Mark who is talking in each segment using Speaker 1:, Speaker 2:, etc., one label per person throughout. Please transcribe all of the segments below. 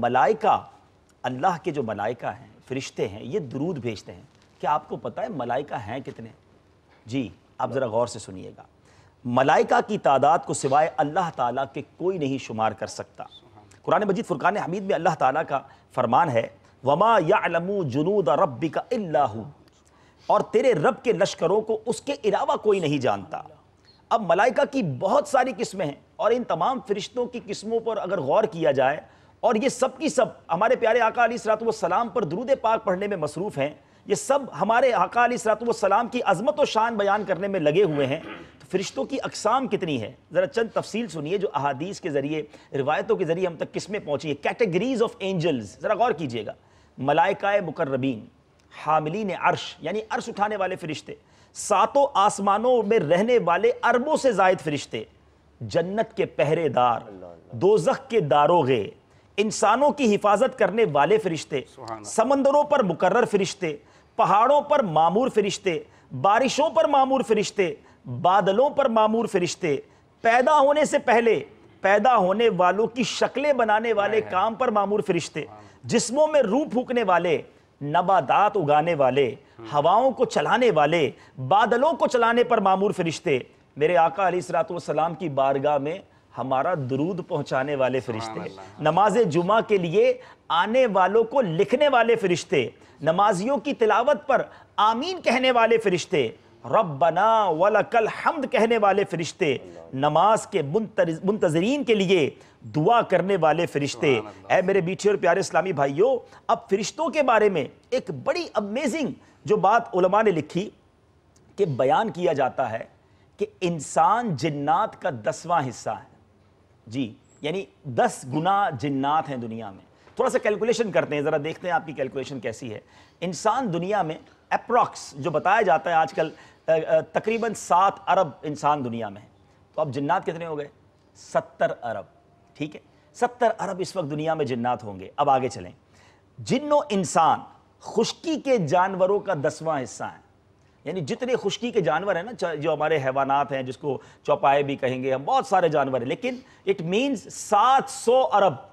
Speaker 1: मलाइका अल्लाह के जो मलाइका हैं फरिश्ते हैं ये दरूद भेजते हैं क्या आपको पता है मलाइका हैं कितने जी आप ज़रा गौर से सुनिएगा मलाइका की तादाद को सिवाय अल्लाह ताला के कोई नहीं शुमार कर सकता कुरान मजीद फ़ुरकान हमीद में अल्लाह ताला का फरमान है वमा यालमु जुनूद रब का अल्लाह और तेरे रब के लश्करों को उसके अलावा कोई नहीं जानता अब मलाइका की बहुत सारी किस्में हैं और इन तमाम फरिश्तों की किस्मों पर अगर गौर किया जाए और ये सब की सब हमारे प्यारे आका अली सलाम पर दरूद पाक पढ़ने में मसरूफ़ हैं ये सब हमारे आका अली सलाम की अजमत व शान बयान करने में लगे हुए हैं तो फरिश्तों की अकसाम कितनी है ज़रा चंद तफसील सुनिए जो अहादीस के ज़रिए रिवायतों के ज़रिए हम तक किसमें पहुँची है कैटेगरीज ऑफ एंजल्स ज़रा गौर कीजिएगा मलाइका मुकर्रबीन हामिलीन अर्श यानी अर्श उठाने वाले फ़रिश्ते सातों आसमानों में रहने वाले अरबों से जायद फरिश्ते जन्नत के पहरेदार दोजख के दारोगे इंसानों की हिफाजत करने वाले फरिश्ते समंदरों पर मुकर्र फरिश्ते पहाड़ों पर मामूर फरिश्ते बारिशों पर मामूर फरिश्ते बादलों पर मामूर फरिश्ते पैदा होने से पहले पैदा होने वालों की शक्लें बनाने वाले काम पर मामूर फरिश्ते जिस्मों में रूह फूकने वाले नबादात उगाने वाले हम्म। हवाओं को चलाने वाले बादलों को चलाने पर मामूर फरिश्ते मेरे आका अली सलात की बारगाह में हमारा दरूद पहुंचाने वाले फरिश्ते नमाज जुमा के लिए आने वालों को लिखने वाले फरिश्ते नमाजियों की तिलावत पर आमीन कहने वाले फरिश्ते रबना कल हमद कहने वाले फ़रिश्ते नमाज के मुंतजरीन के लिए दुआ करने वाले फ़रिश्ते ऐ मेरे बीठे और प्यारे इस्लामी भाइयों अब फ़रिश्तों के बारे में एक बड़ी अमेजिंग जो बात उलमा ने लिखी कि बयान किया जाता है कि इंसान जन्नात का दसवां हिस्सा है जी यानी दस गुना जिन्नात हैं दुनिया में थोड़ा सा कैलकुलेशन करते हैं ज़रा देखते हैं आपकी कैलकुलेशन कैसी है इंसान दुनिया में अप्रॉक्स जो बताया जाता है आजकल तकरीबन सात अरब इंसान दुनिया में है तो अब जिन्नात कितने हो गए सत्तर अरब ठीक है सत्तर अरब इस वक्त दुनिया में जिन्नात होंगे अब आगे चलें जिन्नो इंसान खुश्की के जानवरों का दसवां हिस्सा है यानी जितने खुशकी के जानवर हैं ना जो हमारे हैवानात हैं जिसको चौपाए भी कहेंगे हम बहुत सारे जानवर हैं लेकिन इट मीन्स 700 अरब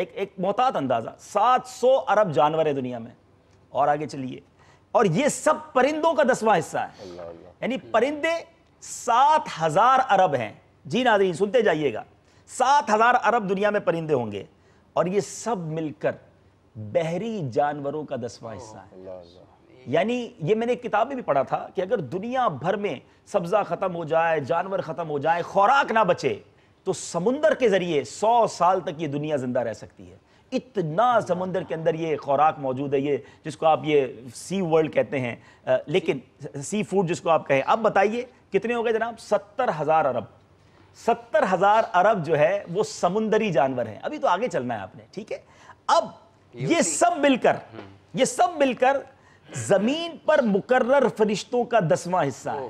Speaker 1: एक एक मोहतात अंदाज़ा 700 अरब जानवर है दुनिया में और आगे चलिए और ये सब परिंदों का दसवां हिस्सा है यानी परिंदे सात हजार अरब हैं जी नाजरीन सुनते जाइएगा सात हजार अरब दुनिया में परिंदे होंगे और ये सब मिलकर बहरी जानवरों का दसवां हिस्सा है यानी ये मैंने एक किताब में भी पढ़ा था कि अगर दुनिया भर में सब्जा खत्म हो जाए जानवर खत्म हो जाए खुराक ना बचे तो समुंदर के जरिए सौ साल तक ये दुनिया जिंदा रह सकती है इतना समुंदर के अंदर ये खुराक मौजूद है ये जिसको आप ये सी वर्ल्ड कहते हैं लेकिन सी फूड जिसको आप कहें अब बताइए कितने हो गए जनाब सत्तर हज़ार अरब सत्तर हज़ार अरब जो है वो समुंदरी जानवर हैं अभी तो आगे चलना है आपने ठीक है अब ये सब मिलकर हम्म। ये सब मिलकर जमीन पर मुकर्र फरिश्तों का दसवां हिस्सा है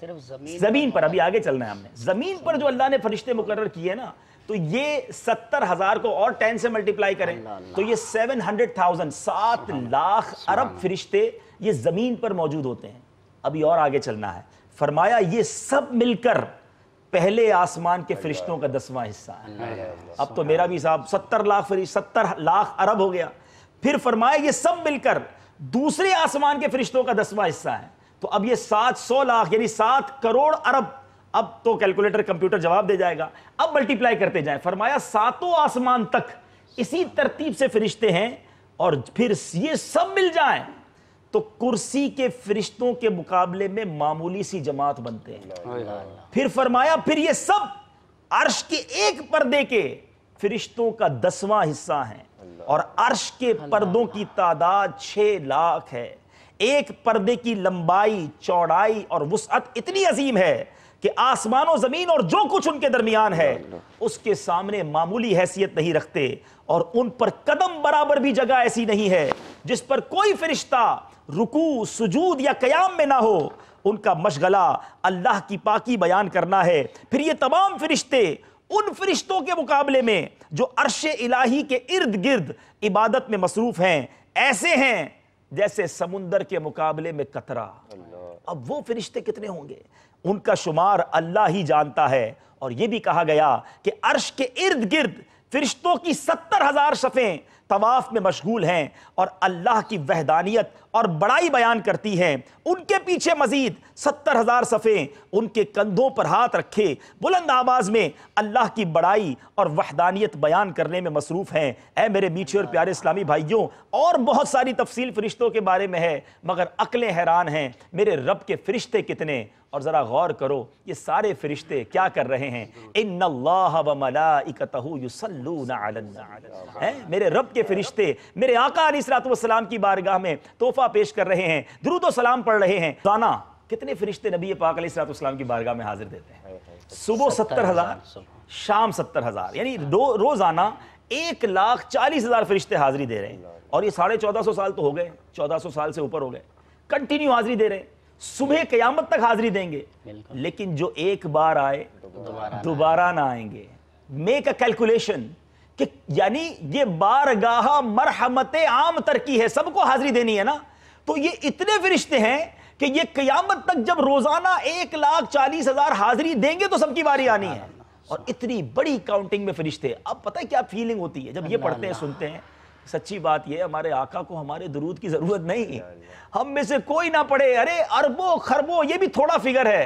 Speaker 1: सिर्फ जमीन जमीन पर अभी आगे चलना है हमने जमीन पर जो अल्लाह ने फरिश्ते मुकर्र किए ना तो ये सत्तर हजार को और टेन से मल्टीप्लाई करें तो ये सेवन हंड्रेड थाउजेंड सात हाँ, लाख अरब फरिश्ते ये जमीन पर मौजूद होते हैं अभी और आगे चलना है फरमाया ये सब मिलकर पहले आसमान के फरिश्तों का दसवां हिस्सा है अब तो मेरा भी हिसाब सत्तर लाख फरिश्ते सत्तर लाख अरब हो गया फिर फरमाया ये सब मिलकर दूसरे आसमान के फरिश्तों का दसवां हिस्सा है तो अब ये सात सौ लाख यानी सात करोड़ अरब अब तो कैलकुलेटर कंप्यूटर जवाब दे जाएगा अब मल्टीप्लाई करते जाए फरमाया सातों आसमान तक इसी तरतीब से फरिश्ते हैं और फिर ये सब मिल जाए तो कुर्सी के फरिश्तों के मुकाबले में मामूली सी जमात बनते हैं फिर फरमाया फिर ये सब अर्श के एक पर्दे के फरिश्तों का दसवां हिस्सा है और अर्श के पर्दों की तादाद छः लाख है एक पर्दे की लंबाई चौड़ाई और वसअत इतनी अजीम है कि आसमान और ज़मीन और जो कुछ उनके दरमियान है उसके सामने मामूली हैसियत नहीं रखते और उन पर कदम बराबर भी जगह ऐसी नहीं है जिस पर कोई फरिश्ता रुकू सुजूद या कयाम में ना हो उनका मशगला अल्लाह की पाकी बयान करना है फिर ये तमाम फरिश्ते उन फरिश्तों के मुकाबले में जो अरश इलाही के इर्द गिर्द इबादत में मसरूफ हैं ऐसे हैं जैसे समुंदर के मुकाबले में कतरा अब वो फरिश्ते कितने होंगे उनका शुमार अल्लाह ही जानता है और यह भी कहा गया कि अर्श के इर्द गिर्द फरिश्तों की सत्तर हजार शफें तवाफ़ में मशगूल हैं और अल्लाह की वहदानियत और बड़ाई बयान करती हैं उनके पीछे मजीद सत्तर हज़ार सफ़े उनके कंधों पर हाथ रखे बुलंद आवाज़ में अल्लाह की बड़ाई और वहदानियत बयान करने में मसरूफ़ हैं ऐ मेरे मीठे और प्यारे इस्लामी भाइयों और बहुत सारी तफसील फ़रिश्तों के बारे में है मगर अकलें हैरान हैं मेरे रब के फ़रिश्ते कितने और ज़रा गौर करो ये सारे फ़रिश्ते क्या कर रहे हैं इन अल्लाह युसल्लूना मेरे रब के फरिश्ते मेरे आका अली सलाम की बारगाह में तोहफा पेश कर रहे हैं द्रुद सलाम पढ़ रहे हैं दाना कितने फरिश्ते नबी पाक अली सलाम की बारगाह में हाजिर देते हैं सुबह सत्तर हजार शाम सत्तर हजार यानी रोजाना एक लाख चालीस हजार फरिश्ते हाजिरी दे रहे हैं और ये साढ़े चौदह सौ साल तो हो गए चौदह सौ साल से ऊपर हो गए कंटिन्यू हाजिरी दे रहे हैं सुबह कयामत तक हाजिरी देंगे लेकिन जो एक बार आए दोबारा ना आएंगे मेक अ कैलकुलेशन कि यानी ये बारगाह मरहमत आम तरकी है सबको हाजिरी देनी है ना तो ये इतने फरिश्ते हैं कि ये कयामत तक जब रोजाना एक लाख चालीस हजार हाजिरी देंगे तो सबकी बारी आनी है और इतनी बड़ी काउंटिंग में फरिश्ते अब पता है क्या फीलिंग होती है जब ये पढ़ते हैं सुनते हैं सच्ची बात यह हमारे आका को हमारे दरूद की जरूरत नहीं हम में से कोई ना पढ़े अरे अरबों खरबों ये भी थोड़ा फिगर है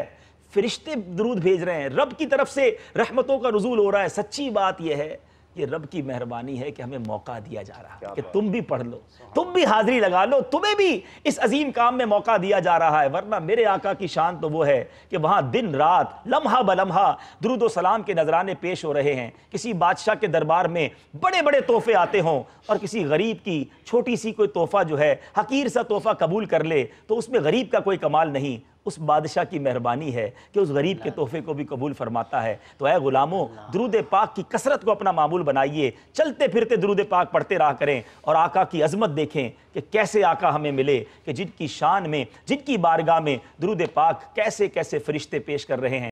Speaker 1: फरिश्ते दरूद भेज रहे हैं रब की तरफ से रहमतों का रजूल हो रहा है सच्ची बात यह है ये रब की मेहरबानी है कि हमें मौका दिया जा रहा है कि तुम भी पढ़ लो तुम भी हाजिरी लगा लो तुम्हें भी इस अजीम काम में मौका दिया जा रहा है वरना मेरे आका की शान तो वो है कि वहाँ दिन रात लम्हा ब लम्हा दरुद सलाम के नजराने पेश हो रहे हैं किसी बादशाह के दरबार में बड़े बड़े तोहफे आते हों और किसी गरीब की छोटी सी कोई तोहफ़ा जो है हकीर सा तोहफ़ा कबूल कर ले तो उसमें गरीब का कोई कमाल नहीं उस बादशाह की मेहरबानी है कि उस गरीब के तोहफे को भी कबूल फरमाता है तो ऐ गुलामों द्रुद पाक की कसरत को अपना मामूल बनाइए चलते फिरते द्रुद पाक पढ़ते रहा करें और आका की अजमत देखें कि कैसे आका हमें मिले कि जिनकी शान में जिनकी बारगाह में द्रुद पाक कैसे कैसे फरिश्ते पेश कर रहे हैं